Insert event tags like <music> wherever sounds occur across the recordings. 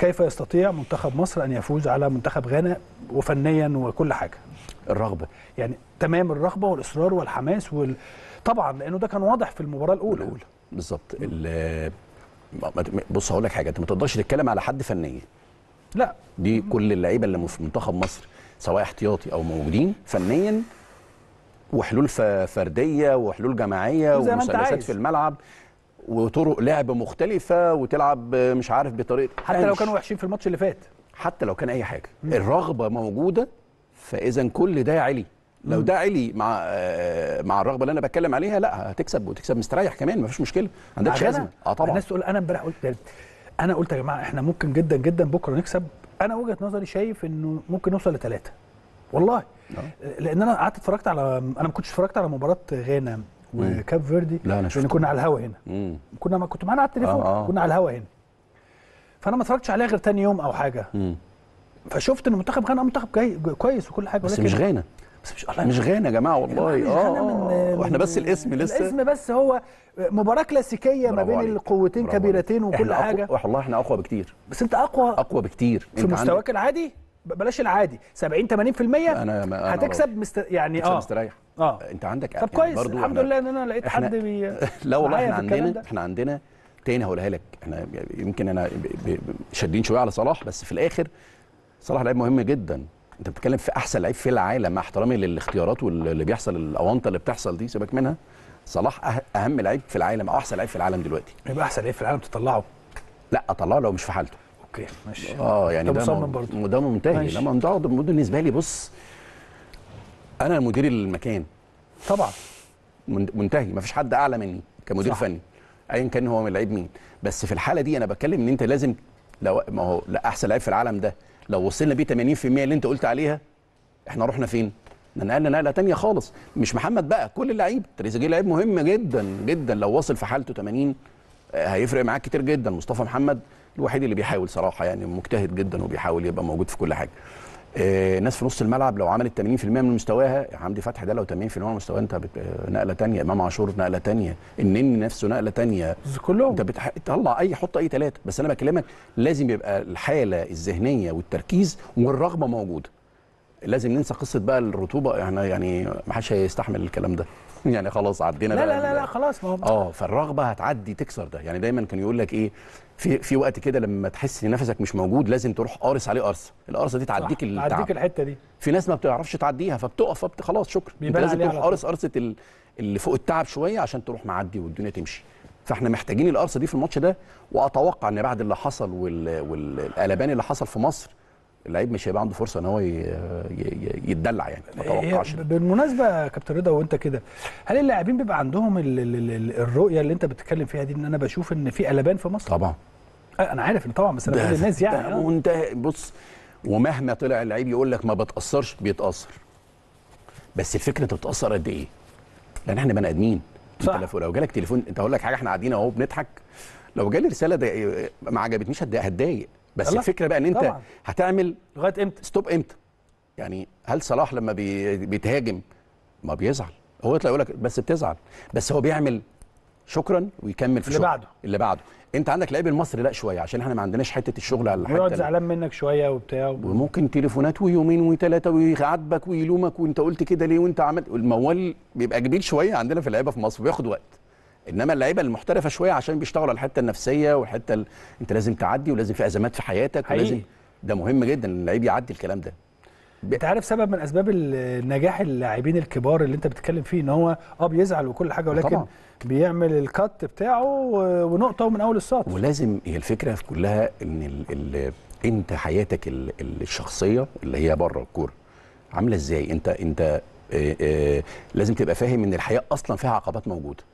كيف يستطيع منتخب مصر ان يفوز على منتخب غانا وفنيا وكل حاجه الرغبه يعني تمام الرغبه والاصرار والحماس وال... طبعا لانه ده كان واضح في المباراه الاولى الاولى بالظبط بص هقول لك حاجه انت ما تقدرش تتكلم على حد فنيا لا دي كل اللعيبه اللي في منتخب مصر سواء احتياطي او موجودين فنيا وحلول فرديه وحلول جماعيه ومثلثات في الملعب وطرق لعب مختلفه وتلعب مش عارف بطريقه حتى لو كانوا وحشين في الماتش اللي فات حتى لو كان اي حاجه مم. الرغبه موجوده فاذا كل ده علي لو ده علي مع آه، مع الرغبه اللي انا بتكلم عليها لا هتكسب وتكسب مستريح كمان مفيش مشكله ما عندكش ازمه اه طبعا الناس تقول انا امبارح قلت انا قلت يا جماعه احنا ممكن جدا جدا بكره نكسب انا وجهه نظري شايف انه ممكن نوصل لثلاثه والله آه. لان انا قعدت اتفرجت على انا ما كنتش اتفرجت على مباراه غانا وكاب فيردي لا انا شفت كنا على الهوا هنا مم. كنا ما كنت معانا على التليفون آه آه. كنا على الهوا هنا فانا ما اتفرجتش عليها غير ثاني يوم او حاجه مم. فشفت ان منتخب غانا منتخب جاي كويس وكل حاجه بس مش غانا بس مش الله مش غانا يا جماعه والله يعني اه واحنا بس الاسم لسه الاسم بس هو مباراه كلاسيكيه ما بين القوتين كبيرتين وكل حاجه والله احنا اقوى بكتير بس انت اقوى اقوى بكتير في مستواك العادي بلاش العادي 70 80% أنا أنا هتكسب مستر يعني هتكسب اه مستريح اه انت عندك طب يعني كويس يعني الحمد لله ان انا لقيت حد بي <laughs> لا والله احنا عندنا احنا عندنا تاني هقولها لك احنا يمكن انا شادين شويه على صلاح بس في الاخر صلاح لعيب مهم جدا انت بتتكلم في احسن لعيب في العالم مع احترامي للاختيارات واللي بيحصل الاونطه اللي بتحصل دي سيبك منها صلاح أه- اهم لعيب في العالم او احسن لعيب في العالم دلوقتي يبقى احسن لعيب في العالم تطلعه لا اطلعه لو مش في حالته اوكي ماشي اه يعني ده مصمم برضه وده منتهي لما ده بالنسبه لي بص انا مدير المكان طبعا منتهي مفيش حد اعلى مني كمدير صح. فني ايا كان هو من لعيب مين بس في الحاله دي انا بتكلم ان انت لازم لو ما هو لا احسن لعيب في العالم ده لو وصلنا بيه 80% اللي انت قلت عليها احنا رحنا فين؟ نقلنا نقله ثانيه خالص مش محمد بقى كل اللعيبه تريزيجيه لعيب مهم جدا جدا لو وصل في حالته 80 آه، هيفرق معاك كتير جدا مصطفى محمد الوحيد اللي بيحاول صراحه يعني مجتهد جدا وبيحاول يبقى موجود في كل حاجه آه، ناس في نص الملعب لو عملت 80% من مستواها حمدي فتحي ده لو 80% من مستواه انت بت... آه، نقله تانية امام عاشور نقله تانية النني نفسه نقله تانية كلهم انت بتح... طلع اي حط اي ثلاثه بس انا بكلمك لازم يبقى الحاله الذهنيه والتركيز والرغبه موجوده لازم ننسى قصه بقى الرطوبه احنا يعني ما حدش هيستحمل الكلام ده <laughs> يعني خلاص عدينا لا لا لا, لا خلاص ما هو اه فالرغبه هتعدي تكسر ده يعني دايما كان يقول لك ايه في في وقت كده لما تحس ان نفسك مش موجود لازم تروح قارص عليه قرصه القرصه دي تعديك التعب تعديك الحته دي في ناس ما بتعرفش تعديها فبتقف خلاص شكرا انت لازم تروح قارص قرصه اللي فوق التعب شويه عشان تروح معدي والدنيا تمشي فاحنا محتاجين القرصه دي في الماتش ده واتوقع ان بعد اللي حصل والقلبان اللي حصل في مصر اللعيب مش هيبقى عنده فرصه ان هو يتدلع يعني ما إيه، توقعش بالمناسبه يا كابتن رضا وانت كده هل اللاعبين بيبقى عندهم الرؤيه اللي انت بتتكلم فيها دي ان انا بشوف ان في قلبان في مصر طبعا انا عارف ان طبعا بس انا بقول للناس يعني آه. منتهى بص ومهما طلع اللعيب يقول لك ما بتاثرش بيتاثر بس الفكره انت بتاثر قد ايه لان احنا بني ادمين صح لو جالك تليفون انت هقول لك حاجه احنا قاعدين اهو بنضحك لو جالي رساله ما عجبتنيش هتضايق بس الله. الفكره بقى ان انت طبعا. هتعمل لغايه امتى ستوب امتى يعني هل صلاح لما بي... بيتهاجم ما بيزعل هو يطلع يقول لك بس بتزعل بس هو بيعمل شكرا ويكمل في اللي شغل. بعده اللي بعده انت عندك لعيب المصري لا شويه عشان احنا ما عندناش حته الشغل على حته يقعد زعلان منك شويه وبتاع وب... وممكن تليفونات ويومين وثلاثه ويعاتبك ويلومك وانت قلت كده ليه وانت عملت الموال بيبقى كبير شويه عندنا في اللعيبه في مصر بياخد وقت انما اللعيبه المحترفه شويه عشان بيشتغلوا على الحته النفسيه والحته ال... انت لازم تعدي ولازم في ازمات في حياتك حقيقي. ولازم ده مهم جدا ان اللعيب يعدي الكلام ده ب... انت عارف سبب من اسباب نجاح اللاعبين الكبار اللي انت بتتكلم فيه ان هو اه بيزعل وكل حاجه ولكن طبعا. بيعمل الكات بتاعه ونقطه ومن اول السطر ولازم هي الفكره في كلها ان ال ال انت حياتك ال الشخصيه اللي هي بره الكوره عامله ازاي انت انت آآ آه، آآ آه، لازم تبقى فاهم ان الحياه اصلا فيها عقبات موجوده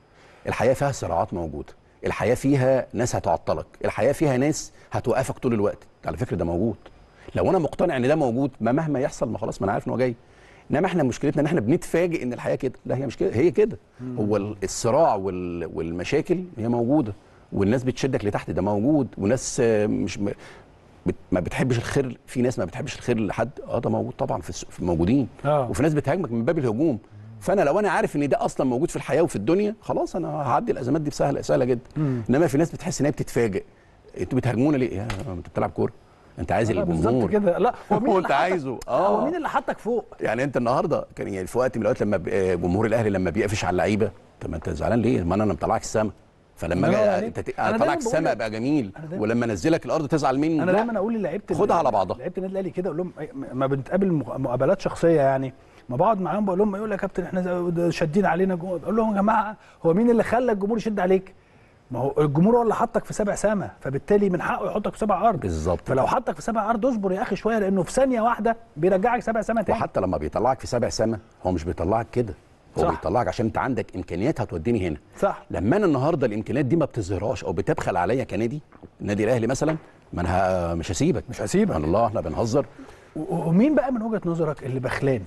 الحياه فيها صراعات موجوده الحياه فيها ناس هتعطلك الحياه فيها ناس هتوقفك طول الوقت على فكره ده موجود لو انا مقتنع ان ده موجود ما مهما يحصل ما خلاص ما انا عارف ان هو جاي انما احنا مشكلتنا ان احنا بنتفاجئ ان الحياه كده لا هي مش كده هي كده هو الصراع والمشاكل هي موجوده والناس بتشدك لتحت ده موجود وناس مش ما بتحبش الخير في ناس ما بتحبش الخير لحد اه ده موجود طبعا في موجودين آه. وفي ناس بتهاجمك من باب الهجوم فانا لو انا عارف ان ده اصلا موجود في الحياه وفي الدنيا خلاص انا هعدي الازمات دي بسهله سهله جدا مم. انما في ناس بتحس ان هي بتتفاجئ انتوا بتهاجمونا ليه انت بتلعب كوره انت عايز الجمهور كده لا <laughs> هو انت عايزه اه هو مين اللي حطك فوق يعني انت النهارده كان يعني في وقت من الاوقات لما آه، جمهور الاهلي لما بيقفش على اللعيبه طب ما انت زعلان ليه ما انا مطلعك السما فلما اجي انت اطلعك السما ابقى جميل ولما انزلك الارض تزعل مني انا دايما اقول للعيبه خدها على بعضها لعيبه النادي الاهلي كده اقول لهم ما بنتقابل مقابلات شخصيه يعني ما بقعد معاهم بقول لهم يقول لك يا كابتن احنا شادين علينا جمهور اقول لهم يا جماعه هو مين اللي خلى الجمهور يشد عليك؟ ما هو الجمهور هو اللي حطك في سبع سما فبالتالي من حقه يحطك في سبع ارض بالظبط فلو حطك في سبع ارض اصبر يا اخي شويه لانه في ثانيه واحده بيرجعك سبع سما تاني وحتى لما بيطلعك في سبع سما هو مش بيطلعك كده هو صح. بيطلعك عشان انت عندك امكانيات هتوديني هنا صح لما انا النهارده الامكانيات دي ما بتظهرهاش او بتبخل عليا كنادي النادي الاهلي مثلا ما انا مش هسيبك مش هسيبك الله احنا بنهزر ومين بقى من وجهه نظرك اللي بخلان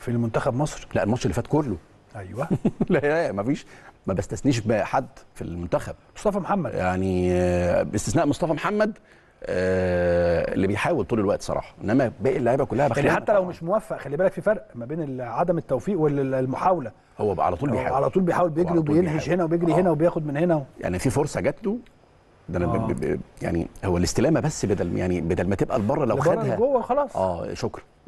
في المنتخب مصر لا الماتش اللي فات كله ايوه <laughs> لا لا فيش ما بستثنيش بحد في المنتخب مصطفى محمد يعني آه، باستثناء مصطفى محمد آه، اللي بيحاول طول الوقت صراحه انما باقي اللعيبه كلها بخير يعني حتى لو مش موفق خلي بالك في فرق ما بين عدم التوفيق والمحاوله هو على طول بيحاول على طول بيحاول بيجري وبينهش هنا وبيجري آه. هنا وبياخد من هنا و... يعني في فرصه جات له ده انا آه. يعني هو الاستلامه بس بدل يعني بدل ما تبقى لبره لو خدها جوه خلاص اه شكرا